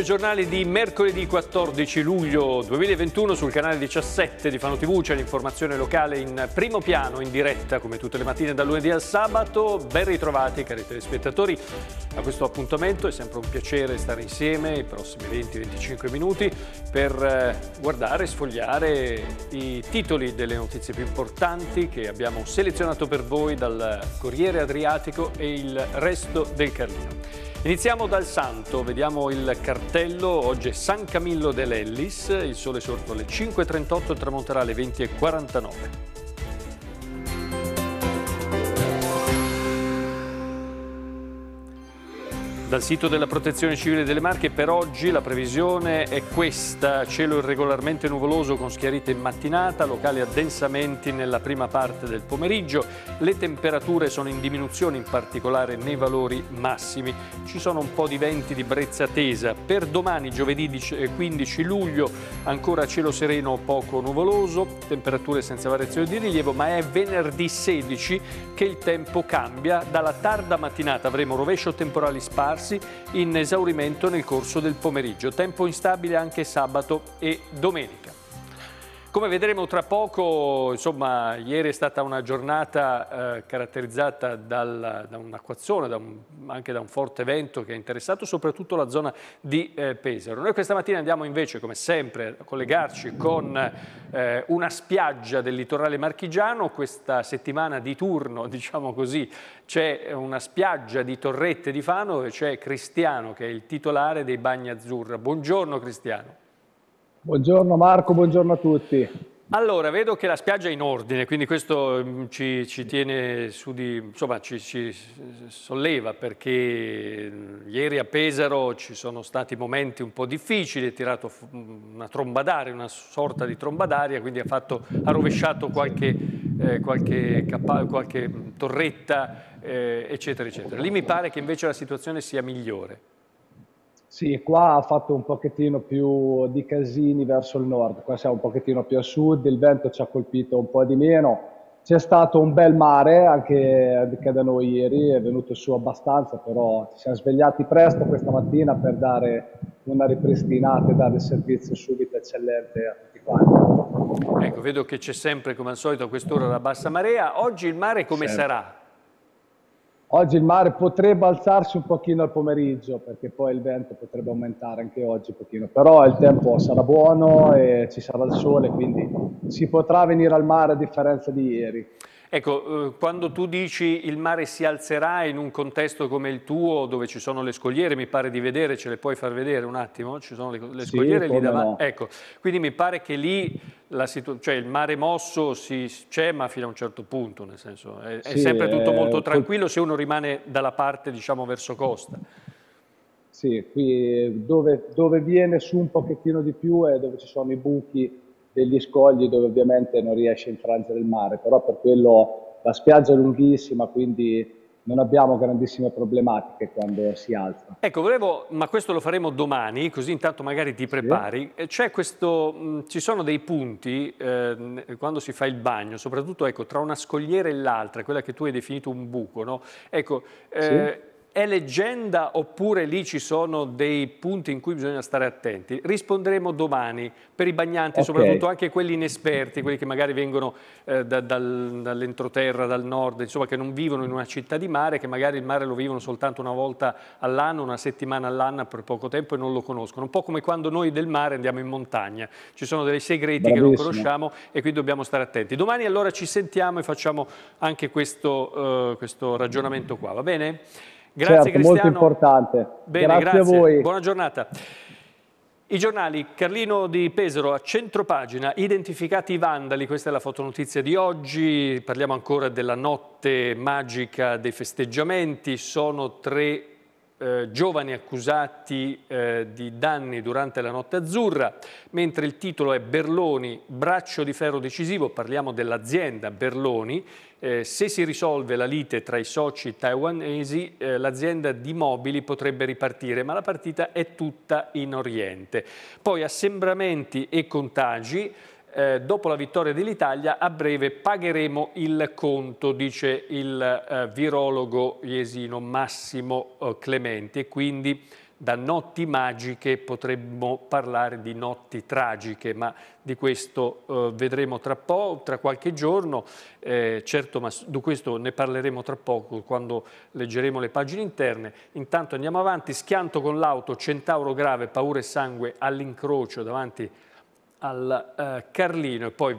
doppio giornale di mercoledì 14 luglio 2021 sul canale 17 di Fano TV c'è l'informazione locale in primo piano in diretta come tutte le mattine dal lunedì al sabato. Ben ritrovati cari telespettatori a questo appuntamento, è sempre un piacere stare insieme i prossimi 20-25 minuti per eh, guardare e sfogliare i titoli delle notizie più importanti che abbiamo selezionato per voi dal Corriere Adriatico e il resto del Carlino. Iniziamo dal Santo, vediamo il cartello, oggi è San Camillo dell'Ellis, il sole sorto alle 5.38, e tramonterà alle 20.49. Dal sito della Protezione Civile delle Marche per oggi la previsione è questa, cielo irregolarmente nuvoloso con schiarite in mattinata, locali addensamenti nella prima parte del pomeriggio, le temperature sono in diminuzione in particolare nei valori massimi, ci sono un po' di venti di brezza tesa, per domani giovedì 15 eh, luglio ancora cielo sereno poco nuvoloso, temperature senza variazione di rilievo, ma è venerdì 16 che il tempo cambia, dalla tarda mattinata avremo rovescio temporali sparsi, verificarsi in esaurimento nel corso del pomeriggio. Tempo instabile anche sabato e domenica. Come vedremo tra poco, insomma, ieri è stata una giornata eh, caratterizzata dal, da un'acquazzone, da un, anche da un forte vento che ha interessato soprattutto la zona di eh, Pesaro. Noi questa mattina andiamo invece, come sempre, a collegarci con eh, una spiaggia del litorale marchigiano. Questa settimana di turno, diciamo così, c'è una spiaggia di Torrette di Fano e c'è Cristiano che è il titolare dei Bagni Azzurra. Buongiorno Cristiano. Buongiorno Marco, buongiorno a tutti. Allora, vedo che la spiaggia è in ordine, quindi questo mm, ci, ci tiene su di, insomma, ci, ci, solleva perché mm, ieri a Pesaro ci sono stati momenti un po' difficili, è tirato mm, una tromba d'aria, una sorta di tromba d'aria, quindi ha, fatto, ha, rovesciato qualche, eh, qualche, qualche torretta, eh, eccetera, eccetera. Lì mi pare che invece la situazione sia migliore. Sì, qua ha fatto un pochettino più di casini verso il nord, qua siamo un pochettino più a sud, il vento ci ha colpito un po' di meno, c'è stato un bel mare anche, che da noi ieri, è venuto su abbastanza, però ci siamo svegliati presto questa mattina per dare una ripristinata e dare il servizio subito eccellente a tutti quanti. Ecco, vedo che c'è sempre come al solito a quest'ora la bassa marea, oggi il mare come sempre. Certo. sarà? Oggi il mare potrebbe alzarsi un pochino al pomeriggio, perché poi il vento potrebbe aumentare anche oggi un pochino, però il tempo sarà buono e ci sarà il sole, quindi si potrà venire al mare a differenza di ieri. Ecco, eh, quando tu dici il mare si alzerà in un contesto come il tuo, dove ci sono le scogliere, mi pare di vedere, ce le puoi far vedere un attimo? Ci sono le, le scogliere sì, lì davanti. No. Ecco, quindi mi pare che lì cioè il mare mosso c'è, ma fino a un certo punto, nel senso, è, sì, è sempre tutto molto eh, tranquillo se uno rimane dalla parte, diciamo, verso costa. Sì, qui eh, dove, dove viene su un pochettino di più è dove ci sono i buchi degli scogli dove ovviamente non riesce a infrangere il mare, però per quello la spiaggia è lunghissima, quindi non abbiamo grandissime problematiche quando si alza. Ecco, volevo, ma questo lo faremo domani, così intanto magari ti prepari. Sì. Eh, questo, mm, ci sono dei punti eh, quando si fa il bagno, soprattutto ecco, tra una scogliera e l'altra, quella che tu hai definito un buco, no? Ecco, eh, sì è leggenda oppure lì ci sono dei punti in cui bisogna stare attenti? Risponderemo domani per i bagnanti, okay. soprattutto anche quelli inesperti, quelli che magari vengono eh, da, dal, dall'entroterra, dal nord, insomma che non vivono in una città di mare, che magari il mare lo vivono soltanto una volta all'anno, una settimana all'anno per poco tempo e non lo conoscono. Un po' come quando noi del mare andiamo in montagna, ci sono dei segreti Bravissimo. che non conosciamo e qui dobbiamo stare attenti. Domani allora ci sentiamo e facciamo anche questo, eh, questo ragionamento qua, va bene? Grazie certo, Cristiano. molto importante. Bene, grazie, grazie, a voi. Buona giornata. I giornali, Carlino di Pesaro a centropagina, identificati i vandali, questa è la fotonotizia di oggi, parliamo ancora della notte magica dei festeggiamenti, sono tre eh, giovani accusati eh, di danni durante la notte azzurra, mentre il titolo è Berloni, braccio di ferro decisivo, parliamo dell'azienda Berloni, eh, se si risolve la lite tra i soci taiwanesi eh, l'azienda di mobili potrebbe ripartire, ma la partita è tutta in Oriente. Poi assembramenti e contagi, eh, dopo la vittoria dell'Italia a breve pagheremo il conto, dice il eh, virologo iesino Massimo eh, Clementi e quindi da notti magiche potremmo parlare di notti tragiche, ma di questo eh, vedremo tra, tra qualche giorno, eh, certo ma di questo ne parleremo tra poco quando leggeremo le pagine interne. Intanto andiamo avanti, schianto con l'auto, centauro grave, paura e sangue all'incrocio davanti a al eh, Carlino e poi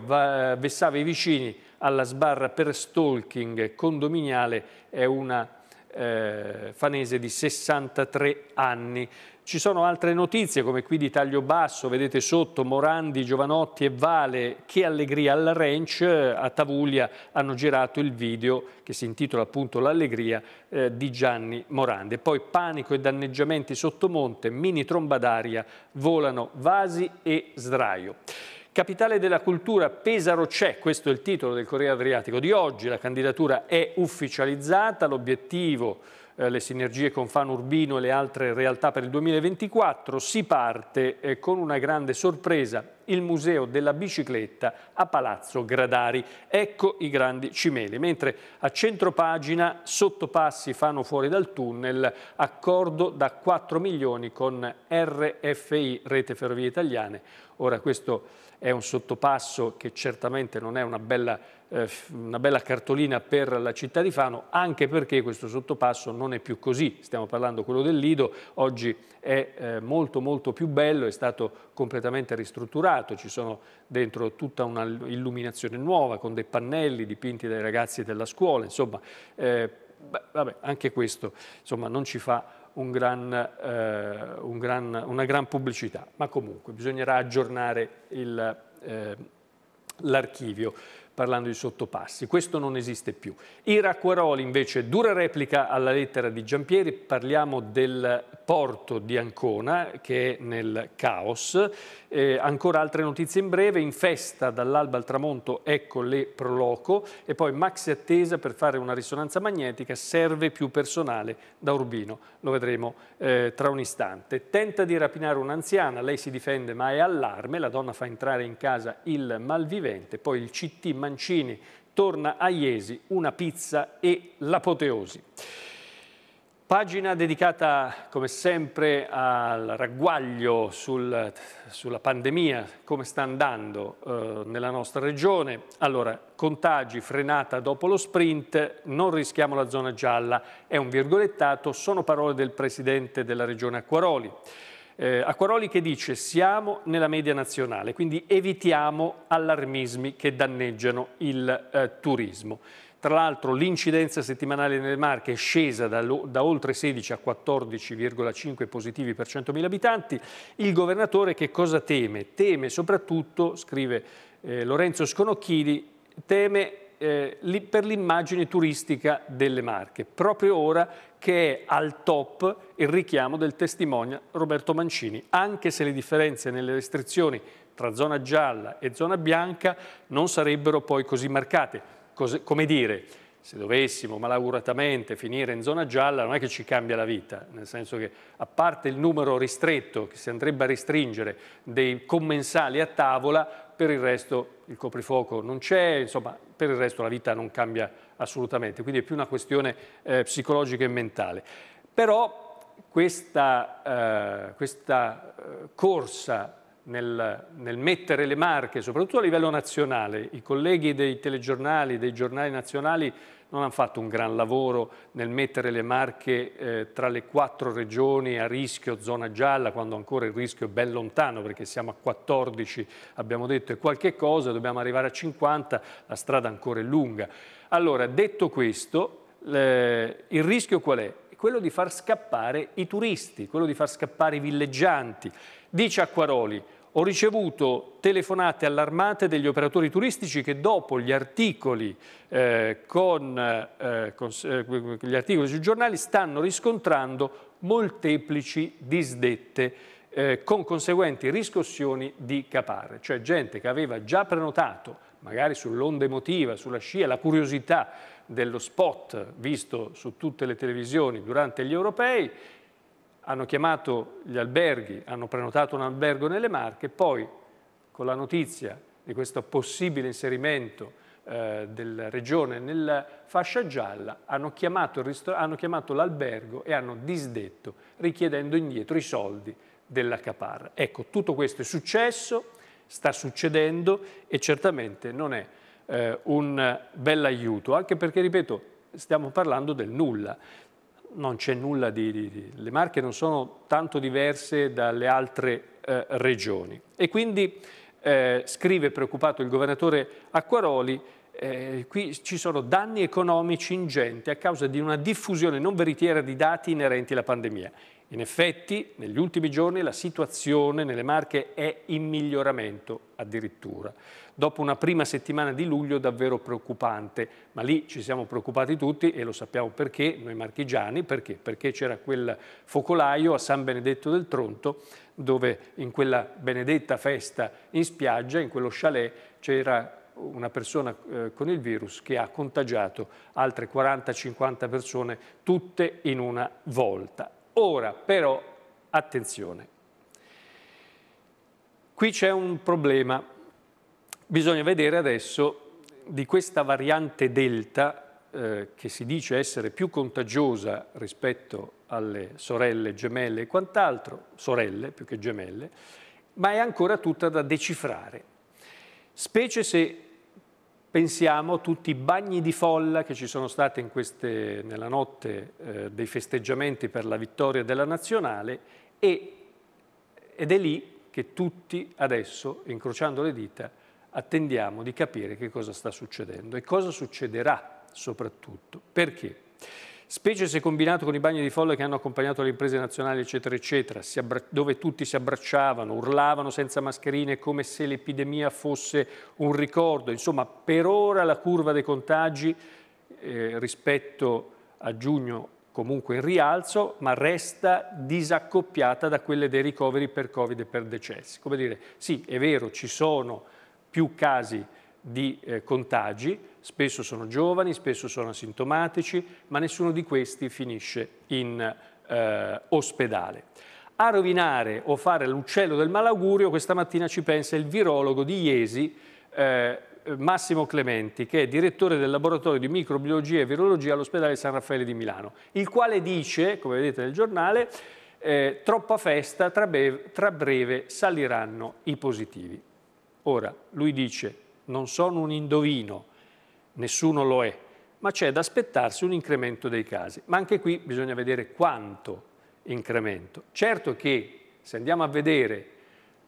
vessava i vicini alla sbarra per stalking condominiale, è una eh, fanese di 63 anni. Ci sono altre notizie come qui di taglio basso, vedete sotto Morandi, Giovanotti e Vale, che allegria alla ranch, a Tavuglia hanno girato il video che si intitola appunto L'allegria eh, di Gianni Morandi. Poi panico e danneggiamenti sotto monte, mini tromba d'aria, volano vasi e sdraio. Capitale della cultura, Pesaro c'è, questo è il titolo del Corriere Adriatico di oggi, la candidatura è ufficializzata, l'obiettivo eh, le sinergie con Fano Urbino e le altre realtà per il 2024, si parte eh, con una grande sorpresa, il Museo della Bicicletta a Palazzo Gradari. Ecco i grandi cimeli. Mentre a centro pagina sottopassi fanno fuori dal tunnel, accordo da 4 milioni con RFI, Rete Ferrovie Italiane. Ora questo è un sottopasso che certamente non è una bella, eh, una bella cartolina per la città di Fano, anche perché questo sottopasso non è più così, stiamo parlando quello del Lido, oggi è eh, molto molto più bello, è stato completamente ristrutturato, ci sono dentro tutta un'illuminazione nuova con dei pannelli dipinti dai ragazzi della scuola, insomma, eh, beh, vabbè, anche questo insomma, non ci fa un gran, eh, un gran, una gran pubblicità, ma comunque bisognerà aggiornare eh, l'archivio parlando di sottopassi. Questo non esiste più. Ira Quaroli invece, dura replica alla lettera di Giampieri, parliamo del porto di Ancona che è nel caos. Eh, ancora altre notizie in breve, in festa dall'alba al tramonto ecco le Proloco e poi maxi attesa per fare una risonanza magnetica, serve più personale da Urbino, lo vedremo eh, tra un istante. Tenta di rapinare un'anziana, lei si difende ma è allarme, la donna fa entrare in casa il malvivente, poi il CT Mancini. Torna a Iesi una pizza e l'apoteosi. Pagina dedicata come sempre al ragguaglio sul, sulla pandemia, come sta andando eh, nella nostra regione. Allora, contagi frenata dopo lo sprint, non rischiamo la zona gialla, è un virgolettato, sono parole del presidente della regione Acquaroli eh, Acquaroli che dice siamo nella media nazionale, quindi evitiamo allarmismi che danneggiano il eh, turismo. Tra l'altro l'incidenza settimanale nelle Marche è scesa da, da oltre 16 a 14,5 positivi per 100.000 abitanti. Il governatore che cosa teme? Teme soprattutto, scrive eh, Lorenzo Sconocchini, teme eh, per l'immagine turistica delle Marche. Proprio ora che è al top il richiamo del testimone Roberto Mancini, anche se le differenze nelle restrizioni tra zona gialla e zona bianca non sarebbero poi così marcate. Cos come dire, se dovessimo malauguratamente finire in zona gialla non è che ci cambia la vita, nel senso che a parte il numero ristretto che si andrebbe a restringere dei commensali a tavola, per il resto il coprifuoco non c'è, insomma per il resto la vita non cambia assolutamente, quindi è più una questione eh, psicologica e mentale. Però questa, eh, questa eh, corsa nel, nel, mettere le marche, soprattutto a livello nazionale, i colleghi dei telegiornali, dei giornali nazionali non hanno fatto un gran lavoro nel mettere le Marche eh, tra le quattro regioni a rischio zona gialla, quando ancora il rischio è ben lontano, perché siamo a 14, abbiamo detto, e qualche cosa, dobbiamo arrivare a 50, la strada ancora è lunga. Allora, detto questo, eh, il rischio qual è? quello di far scappare i turisti, quello di far scappare i villeggianti. Dice Acquaroli, ho ricevuto telefonate allarmate degli operatori turistici che dopo gli articoli, eh, con, eh, con, eh, gli articoli sui giornali stanno riscontrando molteplici disdette eh, con conseguenti riscossioni di caparre, cioè gente che aveva già prenotato magari sull'onda emotiva, sulla scia, la curiosità dello spot visto su tutte le televisioni durante gli europei hanno chiamato gli alberghi, hanno prenotato un albergo nelle Marche, poi con la notizia di questo possibile inserimento eh, della regione nella fascia gialla, hanno chiamato, l'albergo e hanno disdetto, richiedendo indietro i soldi della caparra. Ecco, tutto questo è successo, sta succedendo e certamente non è eh, un bel aiuto, anche perché, ripeto, stiamo parlando del nulla non c'è nulla di, di, di, Le Marche non sono tanto diverse dalle altre eh, regioni. E quindi eh, scrive preoccupato il governatore Acquaroli, eh, qui ci sono danni economici ingenti a causa di una diffusione non veritiera di dati inerenti alla pandemia in effetti, negli ultimi giorni la situazione nelle Marche è in miglioramento addirittura. Dopo una prima settimana di luglio davvero preoccupante, ma lì ci siamo preoccupati tutti e lo sappiamo perché, noi marchigiani, perché? Perché c'era quel focolaio a San Benedetto del Tronto dove in quella benedetta festa in spiaggia, in quello chalet, c'era una persona eh, con il virus che ha contagiato altre 40-50 persone tutte in una volta Ora però, attenzione, qui c'è un problema. Bisogna vedere adesso di questa variante delta eh, che si dice essere più contagiosa rispetto alle sorelle gemelle e quant'altro, sorelle più che gemelle, ma è ancora tutta da decifrare, specie se pensiamo tutti i bagni di folla che ci sono stati queste, nella notte eh, dei festeggiamenti per la vittoria della nazionale e, ed è lì che tutti adesso, incrociando le dita, attendiamo di capire che cosa sta succedendo e cosa succederà soprattutto. Perché? specie se combinato con i bagni di folle che hanno accompagnato le imprese nazionali, eccetera, eccetera, dove tutti si abbracciavano, urlavano senza mascherine come se l'epidemia fosse un ricordo. Insomma, per ora la curva dei contagi eh, rispetto a giugno comunque in rialzo, ma resta disaccoppiata da quelle dei ricoveri per Covid e per decessi. Come dire, sì, è vero, ci sono più casi di eh, contagi, Spesso sono giovani, spesso sono asintomatici, ma nessuno di questi finisce in eh, ospedale. A rovinare o fare l'uccello del malaugurio questa mattina ci pensa il virologo di Iesi, eh, Massimo Clementi, che è direttore del laboratorio di microbiologia e virologia all'ospedale San Raffaele di Milano, il quale dice, come vedete nel giornale, eh, troppa festa, tra breve, tra breve saliranno i positivi. Ora, lui dice, non sono un indovino, nessuno lo è, ma c'è da aspettarsi un incremento dei casi. Ma anche qui bisogna vedere quanto incremento. Certo che se andiamo a vedere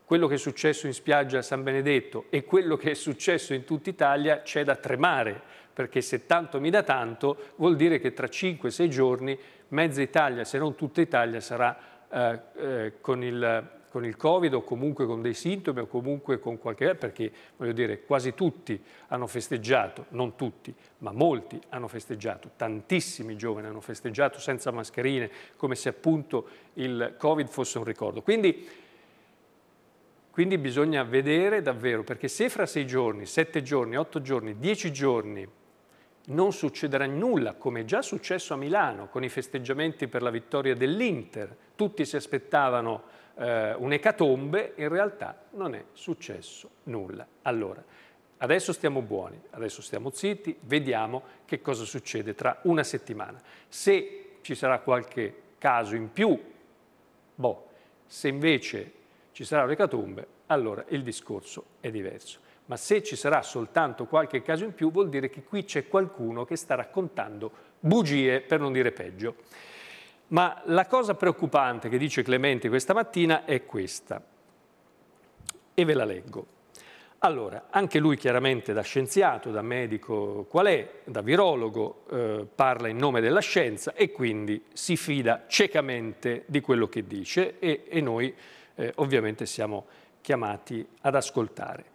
quello che è successo in spiaggia a San Benedetto e quello che è successo in tutta Italia c'è da tremare, perché se tanto mi dà tanto vuol dire che tra 5-6 giorni mezza Italia, se non tutta Italia, sarà eh, eh, con il con il Covid o comunque con dei sintomi o comunque con qualche... perché voglio dire quasi tutti hanno festeggiato, non tutti, ma molti hanno festeggiato, tantissimi giovani hanno festeggiato senza mascherine come se appunto il Covid fosse un ricordo. Quindi, quindi bisogna vedere davvero, perché se fra sei giorni, sette giorni, otto giorni, dieci giorni non succederà nulla, come è già successo a Milano con i festeggiamenti per la vittoria dell'Inter. Tutti si aspettavano eh, un'ecatombe, in realtà non è successo nulla. Allora, adesso stiamo buoni, adesso stiamo zitti, vediamo che cosa succede tra una settimana. Se ci sarà qualche caso in più, boh, se invece ci sarà un'ecatombe, allora il discorso è diverso ma se ci sarà soltanto qualche caso in più vuol dire che qui c'è qualcuno che sta raccontando bugie, per non dire peggio. Ma la cosa preoccupante che dice Clementi questa mattina è questa, e ve la leggo. Allora, anche lui chiaramente da scienziato, da medico qual è, da virologo, eh, parla in nome della scienza e quindi si fida ciecamente di quello che dice e, e noi eh, ovviamente siamo chiamati ad ascoltare.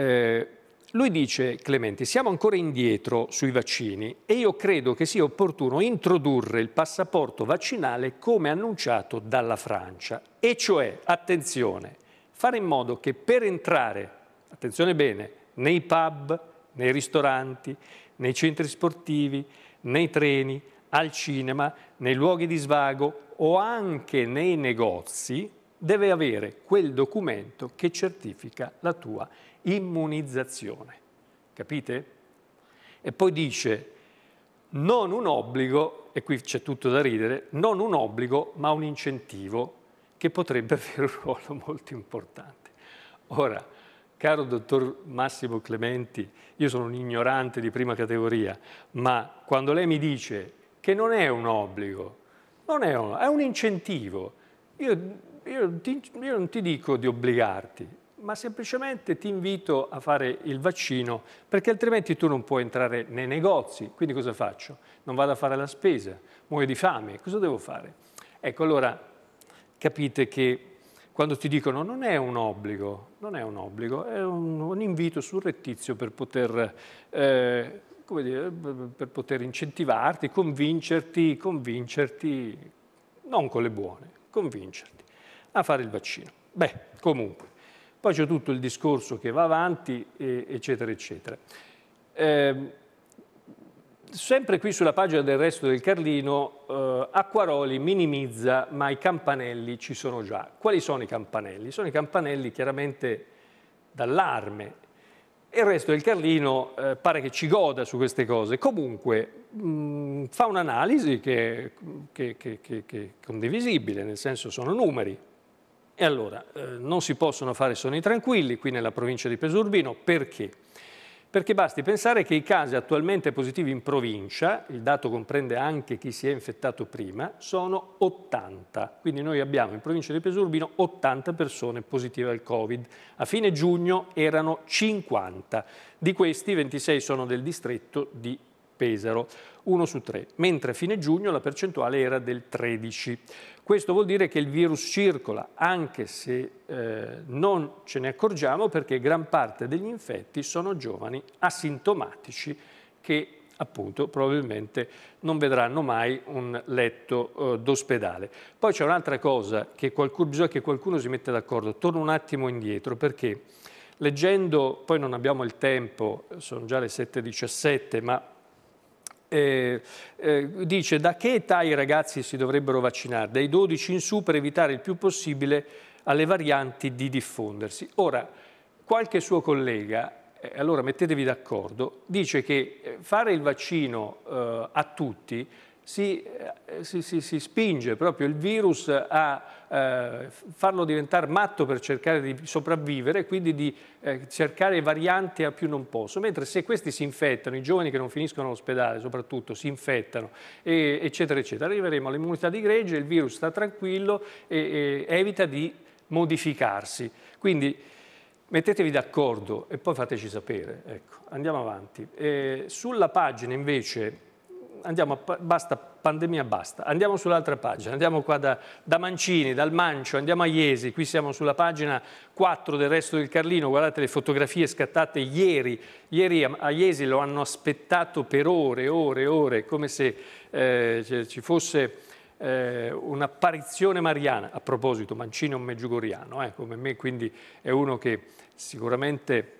Eh, lui dice, Clementi, siamo ancora indietro sui vaccini e io credo che sia opportuno introdurre il passaporto vaccinale come annunciato dalla Francia. E cioè, attenzione, fare in modo che per entrare, attenzione bene, nei pub, nei ristoranti, nei centri sportivi, nei treni, al cinema, nei luoghi di svago o anche nei negozi, deve avere quel documento che certifica la tua immunizzazione. Capite? E poi dice, non un obbligo, e qui c'è tutto da ridere, non un obbligo ma un incentivo che potrebbe avere un ruolo molto importante. Ora, caro dottor Massimo Clementi, io sono un ignorante di prima categoria, ma quando lei mi dice che non è un obbligo, non è un, è un incentivo, io, io, ti, io non ti dico di obbligarti, ma semplicemente ti invito a fare il vaccino perché altrimenti tu non puoi entrare nei negozi. Quindi cosa faccio? Non vado a fare la spesa, muoio di fame, cosa devo fare? Ecco, allora capite che quando ti dicono non è un obbligo, non è un obbligo, è un, un invito surrettizio per poter, eh, dire, per poter incentivarti, convincerti, convincerti, non con le buone, convincerti a fare il vaccino. Beh, comunque. Poi c'è tutto il discorso che va avanti, eccetera, eccetera. Ehm, sempre qui sulla pagina del resto del Carlino, eh, Acquaroli minimizza, ma i campanelli ci sono già. Quali sono i campanelli? Sono i campanelli chiaramente d'allarme. E il resto del Carlino eh, pare che ci goda su queste cose. Comunque mm, fa un'analisi che, che, che, che è condivisibile, nel senso sono numeri, e allora, eh, non si possono fare sonni tranquilli qui nella provincia di Pesurbino, perché? Perché basti pensare che i casi attualmente positivi in provincia, il dato comprende anche chi si è infettato prima, sono 80. Quindi noi abbiamo in provincia di Pesurbino 80 persone positive al Covid. A fine giugno erano 50. Di questi 26 sono del distretto di Pesaro, 1 su 3, mentre a fine giugno la percentuale era del 13. Questo vuol dire che il virus circola, anche se eh, non ce ne accorgiamo, perché gran parte degli infetti sono giovani asintomatici che appunto probabilmente non vedranno mai un letto eh, d'ospedale. Poi c'è un'altra cosa che qualcuno, bisogna che qualcuno si metta d'accordo. Torno un attimo indietro perché leggendo, poi non abbiamo il tempo, sono già le 7.17, ma eh, eh, dice da che età i ragazzi si dovrebbero vaccinare? Dai 12 in su per evitare il più possibile alle varianti di diffondersi. Ora, qualche suo collega, eh, allora mettetevi d'accordo, dice che eh, fare il vaccino eh, a tutti si, eh, si, si, si spinge proprio il virus a eh, farlo diventare matto per cercare di sopravvivere, quindi di eh, cercare varianti a più non posso, mentre se questi si infettano, i giovani che non finiscono all'ospedale soprattutto si infettano, e, eccetera, eccetera, arriveremo all'immunità di gregge, il virus sta tranquillo e, e evita di modificarsi. Quindi, Mettetevi d'accordo e poi fateci sapere. Ecco, andiamo avanti. Eh, sulla pagina invece andiamo basta, pandemia basta, andiamo sull'altra pagina, andiamo qua da, da, Mancini, dal Mancio, andiamo a Iesi, qui siamo sulla pagina 4 del resto del Carlino, guardate le fotografie scattate ieri, ieri a, a Iesi lo hanno aspettato per ore, ore, ore, come se eh, ci fosse eh, un'apparizione mariana, a proposito Mancini è un meggiugoriano eh, come me, quindi è uno che sicuramente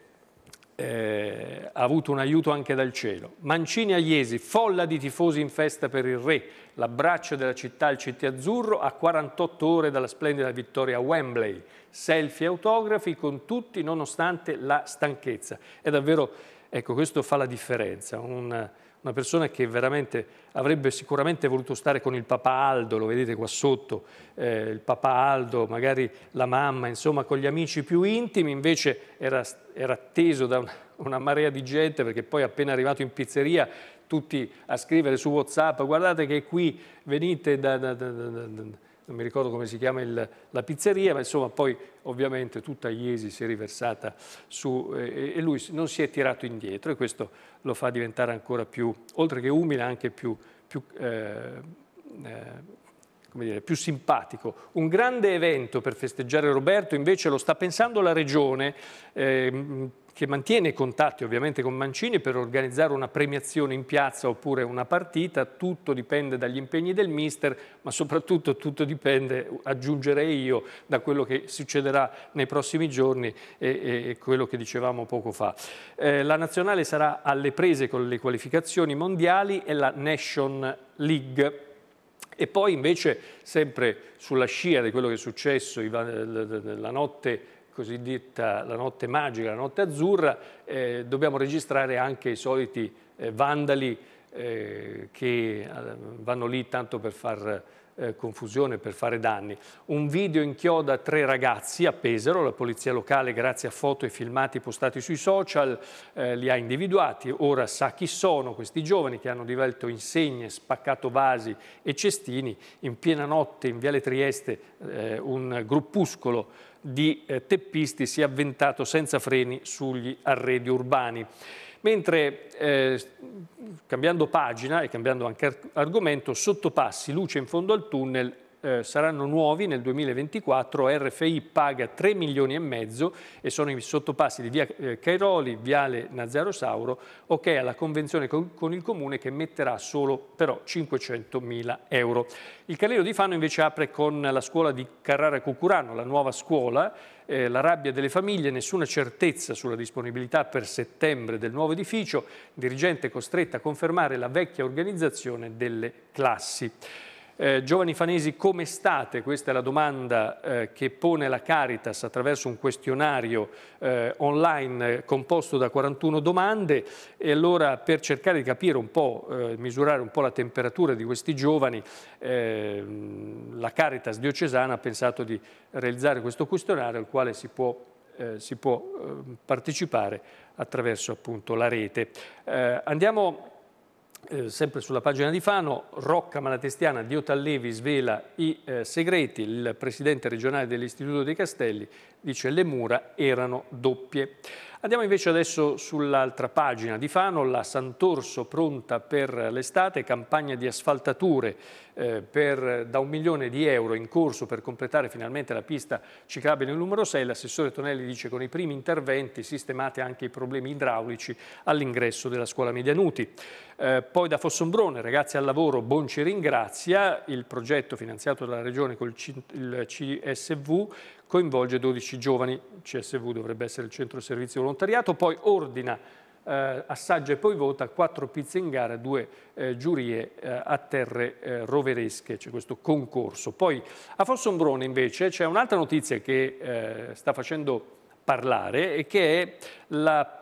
eh, ha avuto un aiuto anche dal cielo. Mancini a Iesi, folla di tifosi in festa per il re, l'abbraccio della città al Città Azzurro a 48 ore dalla splendida vittoria a Wembley. Selfie e autografi con tutti nonostante la stanchezza. È davvero Ecco, questo fa la differenza. Un, una persona che veramente avrebbe sicuramente voluto stare con il papà Aldo, lo vedete qua sotto, eh, il papà Aldo, magari la mamma, insomma con gli amici più intimi, invece era, era atteso da una, una, marea di gente perché poi appena arrivato in pizzeria tutti a scrivere su Whatsapp, guardate che qui venite da, da, da, da non mi ricordo come si chiama il, la pizzeria, ma insomma poi ovviamente tutta Iesi si è riversata su eh, e lui non si è tirato indietro e questo lo fa diventare ancora più, oltre che umile, anche più, più, eh, eh dire, più simpatico. Un grande evento per festeggiare Roberto invece lo sta pensando la Regione, ehm, che mantiene contatti ovviamente con Mancini per organizzare una premiazione in piazza oppure una partita, tutto dipende dagli impegni del mister, ma soprattutto tutto dipende, aggiungerei io, da quello che succederà nei prossimi giorni e, e quello che dicevamo poco fa. Eh, la nazionale sarà alle prese con le qualificazioni mondiali e la Nation League. E poi invece, sempre sulla scia di quello che è successo la notte cosiddetta la notte magica, la notte azzurra, eh, dobbiamo registrare anche i soliti eh, vandali eh, che eh, vanno lì tanto per far eh, confusione, per fare danni. Un video inchioda tre ragazzi a Pesaro, la polizia locale grazie a foto e filmati postati sui social eh, li ha individuati, ora sa chi sono questi giovani che hanno divelto insegne, spaccato vasi e cestini in piena notte in Viale Trieste un gruppuscolo di eh, teppisti si è avventato senza freni sugli arredi urbani. Mentre eh, cambiando pagina e cambiando anche argomento, sottopassi, luce in fondo al tunnel, eh, saranno nuovi nel 2024, RFI paga 3 milioni e mezzo e sono i sottopassi di via eh, Cairoli, viale Nazaro Sauro, ok alla convenzione con, con, il comune che metterà solo però 500 mila euro. Il Calero di Fano invece apre con la scuola di Carrara Cucurano, la nuova scuola, eh, la rabbia delle famiglie, nessuna certezza sulla disponibilità per settembre del nuovo edificio, dirigente costretta a confermare la vecchia organizzazione delle classi. Eh, giovani fanesi, come state? Questa è la domanda eh, che pone la Caritas attraverso un questionario eh, online eh, composto da 41 domande e allora per cercare di capire un po', eh, misurare un po' la temperatura di questi giovani, ehm, la Caritas diocesana ha pensato di realizzare questo questionario al quale si può eh, si può eh, partecipare attraverso appunto la rete. Eh, andiamo eh, sempre sulla pagina di Fano, Rocca Malatestiana, Dio Tallevi svela i eh, segreti, il presidente regionale dell'Istituto dei Castelli dice le mura erano doppie. Andiamo invece adesso sull'altra pagina di Fano, la Sant'Orso pronta per l'estate, campagna di asfaltature eh, per, da un milione di euro in corso per completare finalmente la pista ciclabile numero 6. L'assessore Tonelli dice che con i primi interventi sistemate anche i problemi idraulici all'ingresso della scuola Medianuti. Eh, poi da Fossombrone, ragazzi al lavoro, Bonci ringrazia il progetto finanziato dalla Regione col C il CSV coinvolge 12 giovani, CSV dovrebbe essere il centro servizio volontariato, poi ordina, eh, assaggia e poi vota quattro pizze in gara, due eh, giurie eh, a terre eh, roveresche, c'è questo concorso. Poi a Fossombrone invece c'è un'altra notizia che eh, sta facendo parlare e che è la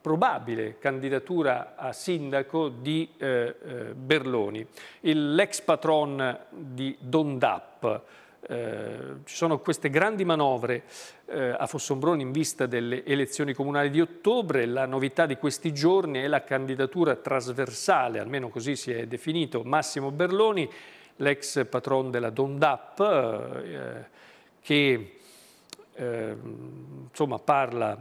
probabile candidatura a sindaco di eh, Berloni, l'ex patron di Dondap, eh, ci sono queste grandi manovre eh, a Fossombrone in vista delle elezioni comunali di ottobre, la novità di questi giorni è la candidatura trasversale, almeno così si è definito, Massimo Berloni, l'ex patron della Dondap, eh, che ehm, insomma, parla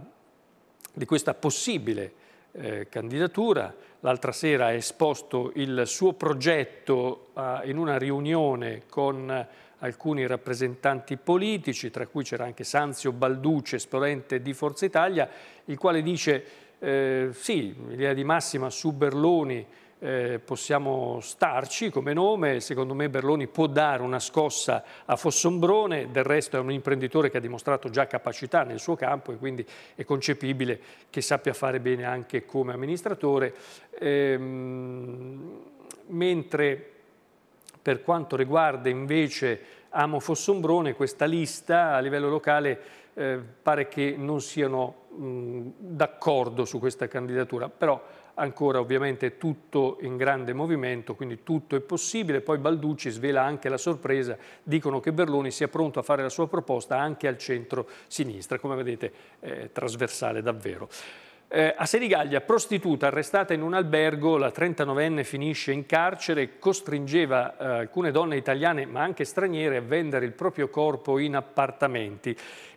di questa possibile eh, candidatura, l'altra sera ha esposto il suo progetto eh, in una riunione con alcuni rappresentanti politici, tra cui c'era anche Sanzio Balduce, esponente di Forza Italia, il quale dice eh, sì, l'idea di massima su Berloni eh, possiamo starci come nome, secondo me Berloni può dare una scossa a Fossombrone, del resto è un imprenditore che ha dimostrato già capacità nel suo campo e quindi è concepibile che sappia fare bene anche come amministratore, ehm, mentre per quanto riguarda invece Amo Fossombrone, questa lista a livello locale eh, pare che non siano d'accordo su questa candidatura, però ancora ovviamente tutto in grande movimento, quindi tutto è possibile. Poi Balducci svela anche la sorpresa, dicono che Berloni sia pronto a fare la sua proposta anche al centro-sinistra, come vedete eh, trasversale davvero. Eh, a Senigallia, prostituta arrestata in un albergo, la 39enne finisce in carcere, costringeva eh, alcune donne italiane ma anche straniere a vendere il proprio corpo in appartamenti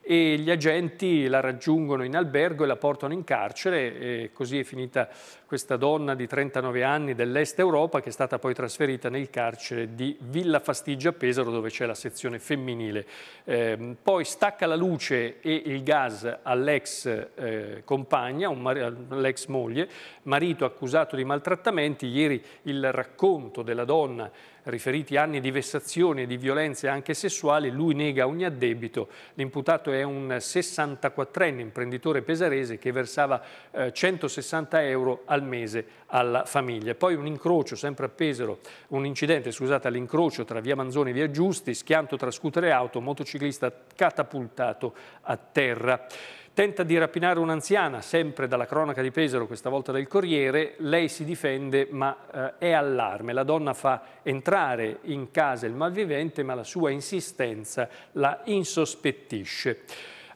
e gli agenti la raggiungono in albergo e la portano in carcere e così è finita questa donna di 39 anni dell'est Europa che è stata poi trasferita nel carcere di Villa Fastigia a Pesaro dove c'è la sezione femminile. Eh, poi stacca la luce e il gas all'ex eh, compagna, all'ex moglie, marito accusato di maltrattamenti, ieri il racconto della donna riferiti anni di vessazioni e di violenze anche sessuali, lui nega ogni addebito. L'imputato è un 64enne imprenditore pesarese che versava eh, 160 euro al mese alla famiglia. Poi un incrocio, sempre a Pesaro, un incidente, scusate, all'incrocio tra via Manzoni e via Giusti, schianto tra scooter e auto, motociclista catapultato a terra. Tenta di rapinare un'anziana, sempre dalla cronaca di Pesaro, questa volta del Corriere. Lei si difende ma eh, è allarme. La donna fa entrare in casa il malvivente ma la sua insistenza la insospettisce.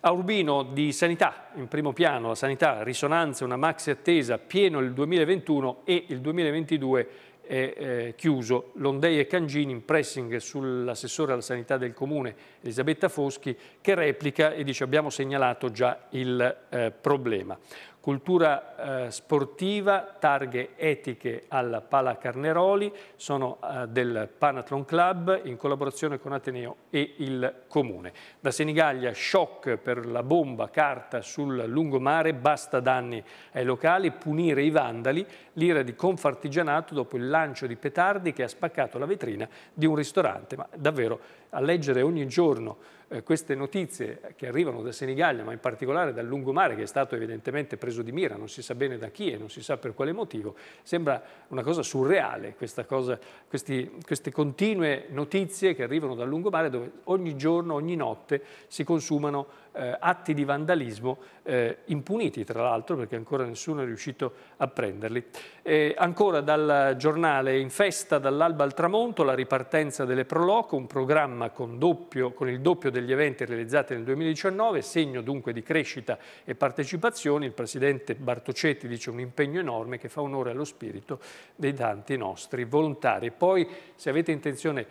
A Urbino di sanità, in primo piano la sanità, risonanza, una maxi attesa, pieno il 2021 e il 2022 è eh, chiuso. Londei e Cangini in pressing sull'assessore alla sanità del comune Elisabetta Foschi che replica e dice abbiamo segnalato già il eh, problema. Cultura eh, sportiva, targhe etiche alla Pala Carneroli, sono eh, del Panathlon Club in collaborazione con Ateneo e il Comune. Da Senigallia shock per la bomba carta sul lungomare, basta danni ai locali, punire i vandali, l'ira di Confartigianato dopo il lancio di petardi che ha spaccato la vetrina di un ristorante, ma davvero a leggere ogni giorno eh, queste notizie che arrivano da Senigallia, ma in particolare dal lungomare che è stato evidentemente preso di mira, non si sa bene da chi e non si sa per quale motivo, sembra una cosa surreale cosa, questi, queste continue notizie che arrivano dal lungomare dove ogni giorno, ogni notte si consumano eh, atti di vandalismo eh, impuniti tra l'altro perché ancora nessuno è riuscito a prenderli. E eh, ancora dal giornale In festa dall'alba al tramonto la ripartenza delle Proloco, un programma con, doppio, con il doppio degli eventi realizzati nel 2019, segno dunque di crescita e partecipazione. Il presidente Bartocetti dice un impegno enorme che fa onore allo spirito dei tanti nostri volontari. Poi se avete intenzione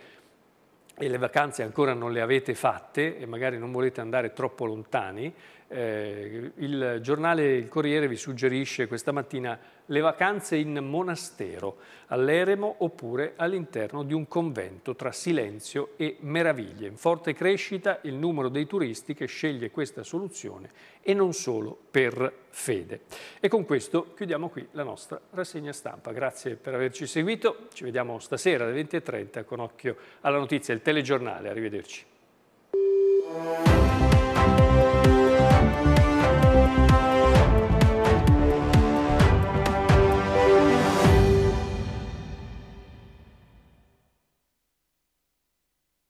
e le vacanze ancora non le avete fatte e magari non volete andare troppo lontani, eh, il giornale Il Corriere vi suggerisce questa mattina le vacanze in monastero, all'eremo oppure all'interno di un convento tra silenzio e meraviglie. In forte crescita il numero dei turisti che sceglie questa soluzione e non solo per fede. E con questo chiudiamo qui la nostra rassegna stampa. Grazie per averci seguito, ci vediamo stasera alle 20.30 con occhio alla notizia, il telegiornale. Arrivederci.